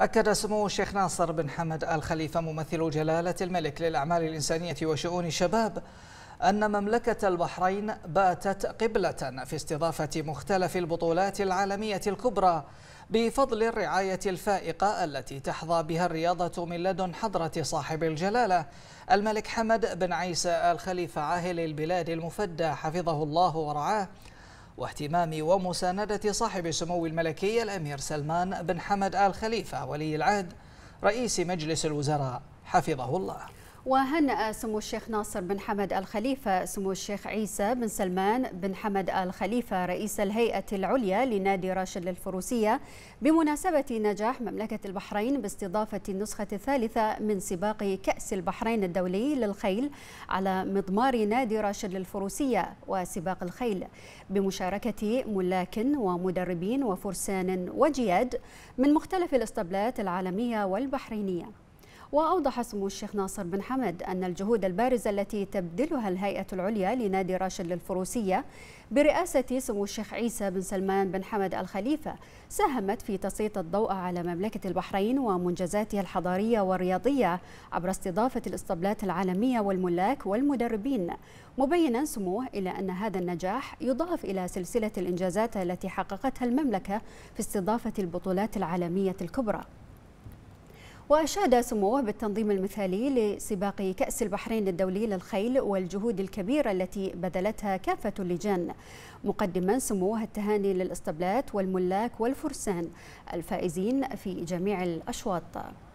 أكد سمو الشيخ ناصر بن حمد الخليفة ممثل جلالة الملك للأعمال الإنسانية وشؤون الشباب أن مملكة البحرين باتت قبلة في استضافة مختلف البطولات العالمية الكبرى بفضل الرعاية الفائقة التي تحظى بها الرياضة من لدن حضرة صاحب الجلالة الملك حمد بن عيسى الخليفة عاهل البلاد المفدى حفظه الله ورعاه واهتمام ومساندة صاحب سمو الملكية الأمير سلمان بن حمد آل خليفة ولي العهد رئيس مجلس الوزراء حفظه الله وهنأ سمو الشيخ ناصر بن حمد الخليفة سمو الشيخ عيسى بن سلمان بن حمد الخليفة رئيس الهيئة العليا لنادي راشد للفروسية بمناسبة نجاح مملكة البحرين باستضافة النسخة الثالثة من سباق كأس البحرين الدولي للخيل على مضمار نادي راشد للفروسية وسباق الخيل بمشاركة ملاك ومدربين وفرسان وجياد من مختلف الاسطبلات العالمية والبحرينية وأوضح سمو الشيخ ناصر بن حمد أن الجهود البارزة التي تبذلها الهيئة العليا لنادي راشد للفروسية برئاسة سمو الشيخ عيسى بن سلمان بن حمد الخليفة ساهمت في تسليط الضوء على مملكة البحرين ومنجزاتها الحضارية والرياضية عبر استضافة الاسطبلات العالمية والملاك والمدربين مبينا سموه إلى أن هذا النجاح يضاف إلى سلسلة الإنجازات التي حققتها المملكة في استضافة البطولات العالمية الكبرى وأشاد سموه بالتنظيم المثالي لسباق كأس البحرين الدولي للخيل والجهود الكبيرة التي بذلتها كافة اللجان مقدما سموه التهاني للإسطبلات والملاك والفرسان الفائزين في جميع الأشواط